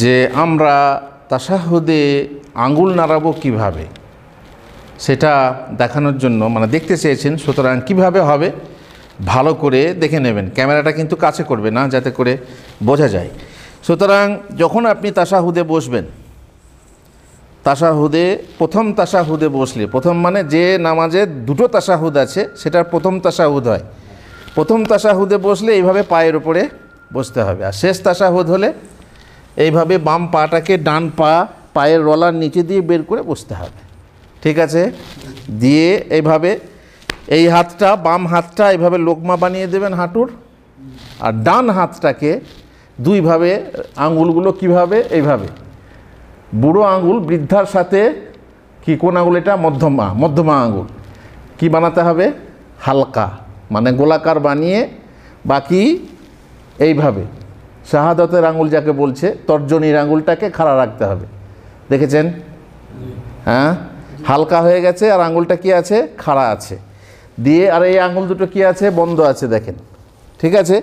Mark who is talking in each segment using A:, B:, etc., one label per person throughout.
A: যে আমরা তাসাহুদে আঙ্গুল নাড়াবো কিভাবে সেটা দেখানোর জন্য মানে দেখতে চেয়েছেন সুতরাং কিভাবে হবে ভালো করে দেখে নেবেন ক্যামেরাটা কিন্তু কাছে করবে না যাতে করে বোঝা যায় সুতরাং যখন আপনি তাসাহুদে বসবেন তাসাহুদে প্রথম তাসাহুদে বসলে প্রথম মানে যে নামাজে দুটো তাসাহুদ আছে সেটার প্রথম তাসাহুদ হয় প্রথম তাসাহুদে বসলে এইভাবে পায়ের উপরে বসতে হবে আর শেষ তাসাহুদ হলে এইভাবে বাম পাটাকে ডান পা পায়ের রলার নিচে দিয়ে বের করে বসতে হবে ঠিক আছে দিয়ে এইভাবে এই হাতটা বাম হাতটা এইভাবে লোকমা বানিয়ে দেবেন হাঁটুর আর ডান হাতটাকে দুইভাবে আঙুলগুলো কিভাবে এইভাবে বুড়ো আঙুল বৃদ্ধার সাথে কি কোন আঙুল এটা মধ্যমা মধ্যমা আঙুল কি বানাতে হবে হালকা মানে গোলাকার বানিয়ে বাকি এইভাবে শাহাদতের আঙুল যাকে বলছে তর্জনীর আঙুলটাকে খাড়া রাখতে হবে দেখেছেন হ্যাঁ হালকা হয়ে গেছে আর আঙুলটা কি আছে খাড়া আছে দিয়ে আর এই আঙুল দুটো কি আছে বন্ধ আছে দেখেন ঠিক আছে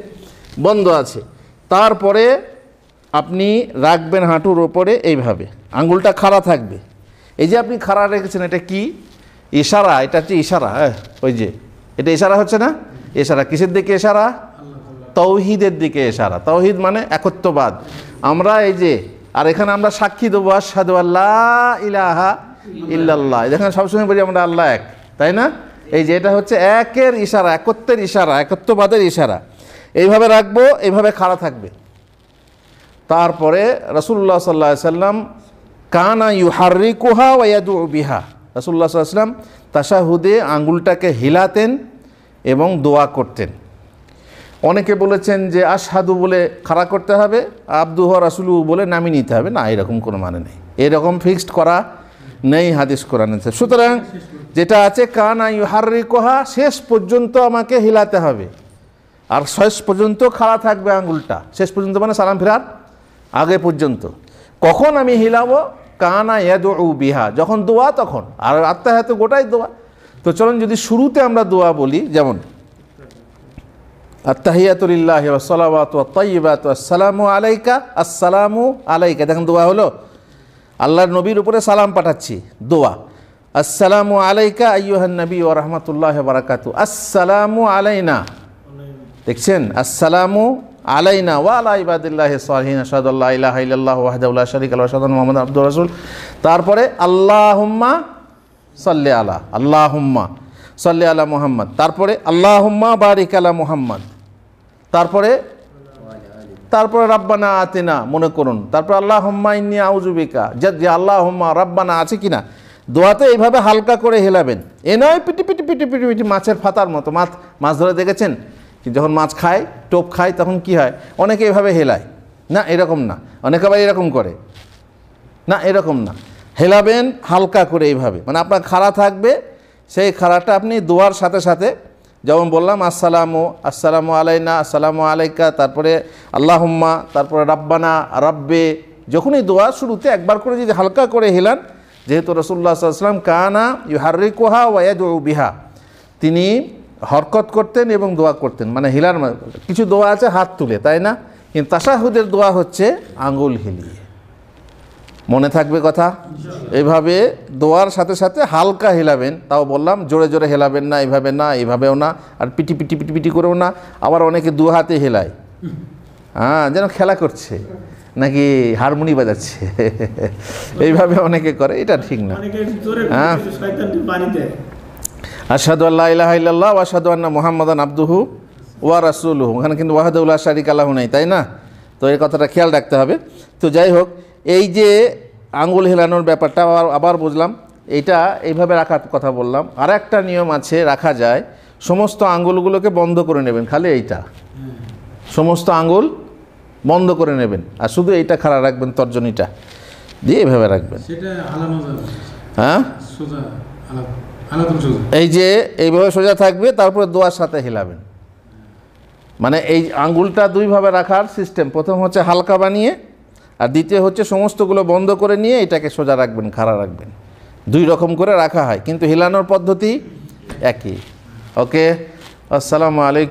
A: বন্ধ আছে তারপরে আপনি রাখবেন হাঁটুর ওপরে এইভাবে আঙুলটা খাড়া থাকবে এই যে আপনি খাড়া রেখেছেন এটা কি ইশারা এটা হচ্ছে ইশারা হ্যাঁ ওই যে এটা ইশারা হচ্ছে না এশারা কিসের দিকে ইশারা তৌহিদের দিকে এসারা তৌহিদ মানে একত্ববাদ আমরা এই যে আর এখানে আমরা সাক্ষী দেবো আসাদু আল্লাহ ইলাহা ইল্লাল্লাহ এখানে সবসময় বলি আমরা আল্লাহ এক তাই না এই যে এটা হচ্ছে একের ইশারা একত্বের ইশারা একত্ববাদের ইশারা এইভাবে রাখবো এইভাবে খাড়া থাকবে তারপরে রসুল্লাহ সাল্লা সাল্লাম কানা ইউহারি কুহা ওয়াদু বিহা রসুল্লাহ সাল্লাম তাসাহুদে আঙ্গুলটাকে হিলাতেন এবং দোয়া করতেন অনেকে বলেছেন যে আশহাদু বলে খাড়া করতে হবে আব্দু হওয়া রাসুলু বলে নামিয়ে নিতে হবে না এরকম কোনো মানে নেই এরকম ফিক্সড করা নেই হাদিস কোরআনে সুতরাং যেটা আছে কানা ইউহারি কোহা শেষ পর্যন্ত আমাকে হিলাতে হবে আর শেষ পর্যন্ত খাড়া থাকবে আঙুলটা শেষ পর্যন্ত মানে সালাম ফেরার আগে পর্যন্ত কখন আমি হিলাবো কানা ইয়াদু বিহা যখন দোয়া তখন আর আত্মাহাতে গোটাই দোয়া তো চলুন যদি শুরুতে আমরা দোয়া বলি যেমন আত্তাহিয়াতুলিল্লাহ সালাবাত তাইবাত আসসালামু আলাইকা আসসালামু আলাইকা দেখেন দোয়া হলো আল্লাহর নবীর উপরে সালাম পাঠাচ্ছি দোয়া আসসালামু আলাইকা আইয়ুহান নবী ও রহমতুল্লাহ বারাকাতু আসসালামু আলাইনা দেখছেন আসসালামু আলাইনা ওয়া ওয়ালা ইবাদিল্লাহ সালহিন আসাদুল্লাহ ইলাহ ইল্লাহ ওয়াহদুল্লাহ শরিক আল্লাহ সাদান মোহাম্মদ আব্দুল রাসুল তারপরে আল্লাহুম্মা সাল্লি আলা আল্লাহুম্মা সাল্লি আলা মুহাম্মদ তারপরে আল্লাহুম্মা বারিক আলা মুহাম্মদ তারপরে তারপরে রাব্বানা আতেনা মনে করুন তারপরে আল্লাহ হোম্মা ইন্নি আউজুবিকা যা যে আল্লাহ হোম্মা রাব্বানা আছে কি না দোয়াতে এইভাবে হালকা করে হেলাবেন এ নয় পিটি পিটি পিটি পিটি পিটি মাছের ফাতার মতো মাছ মাছ ধরে দেখেছেন যখন মাছ খায় টোপ খায় তখন কি হয় অনেকে এভাবে হেলায় না এরকম না অনেকে আবার এরকম করে না এরকম না হেলাবেন হালকা করে এইভাবে মানে আপনার খাড়া থাকবে সেই খাড়াটা আপনি দোয়ার সাথে সাথে যেমন বললাম আসসালামু আসসালামু আলাইনা আসসালামু আলাইকা তারপরে আল্লাহম্মা তারপরে রাব্বানা রাব্বে যখনই দোয়া শুরুতে একবার করে যদি হালকা করে হেলান যেহেতু রসুল্লাহ সাল্লাম কানা ইহারিকুহা ওয়াদ বিহা তিনি হরকত করতেন এবং দোয়া করতেন মানে হিলার মানে, কিছু দোয়া আছে হাত তুলে তাই না কিন্তু তাসাহুদের দোয়া হচ্ছে আঙুল হিলিয়ে মনে থাকবে কথা এভাবে দোয়ার সাথে সাথে হালকা হেলাবেন তাও বললাম জোরে জোরে হেলাবেন না এভাবে না এভাবেও না আর পিটি পিটি পিটি পিটি করেও না আবার অনেকে দু হাতে হেলায় হ্যাঁ যেন খেলা করছে নাকি হারমোনি বাজাচ্ছে এইভাবে অনেকে করে এটা ঠিক না হ্যাঁ আসাদু আল্লাহ ইলাহ আসাদু আন্না মোহাম্মদান আব্দুহু ওয়া রাসুলহু ওখানে কিন্তু ওয়াহাদুল্লাহ শারিক আল্লাহ নাই তাই না তো এই কথাটা খেয়াল রাখতে হবে তো যাই হোক এই যে আঙুল হেলানোর ব্যাপারটা আবার আবার বুঝলাম এটা এইভাবে রাখার কথা বললাম আর একটা নিয়ম আছে রাখা যায় সমস্ত আঙুলগুলোকে বন্ধ করে নেবেন খালি এইটা সমস্ত আঙুল বন্ধ করে নেবেন আর শুধু এইটা খাড়া রাখবেন তর্জনীটা দিয়ে এভাবে রাখবেন হ্যাঁ এই যে এইভাবে সোজা থাকবে তারপরে দোয়ার সাথে হেলাবেন মানে এই আঙ্গুলটা দুইভাবে রাখার সিস্টেম প্রথম হচ্ছে হালকা বানিয়ে আর দ্বিতীয় হচ্ছে সমস্তগুলো বন্ধ করে নিয়ে এটাকে সোজা রাখবেন খাড়া রাখবেন দুই রকম করে রাখা হয় কিন্তু হেলানোর পদ্ধতি একই ওকে আসসালামু আলাইকুম